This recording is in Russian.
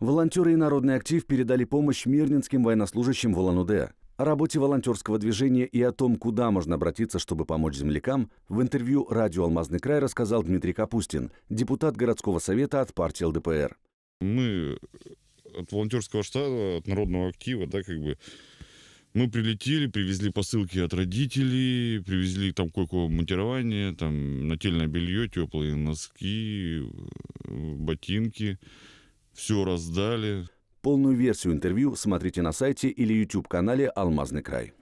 Волонтеры и народный актив передали помощь мирнинским военнослужащим в Улан-Удэ. О работе волонтерского движения и о том, куда можно обратиться, чтобы помочь землякам, в интервью радио «Алмазный край» рассказал Дмитрий Капустин, депутат городского совета от партии ЛДПР. Мы от волонтерского штата, от народного актива, да, как бы мы прилетели, привезли посылки от родителей, привезли там кое-какое монтирование, там нательное белье, теплые носки, ботинки все раздали. Полную версию интервью смотрите на сайте или YouTube-канале «Алмазный край».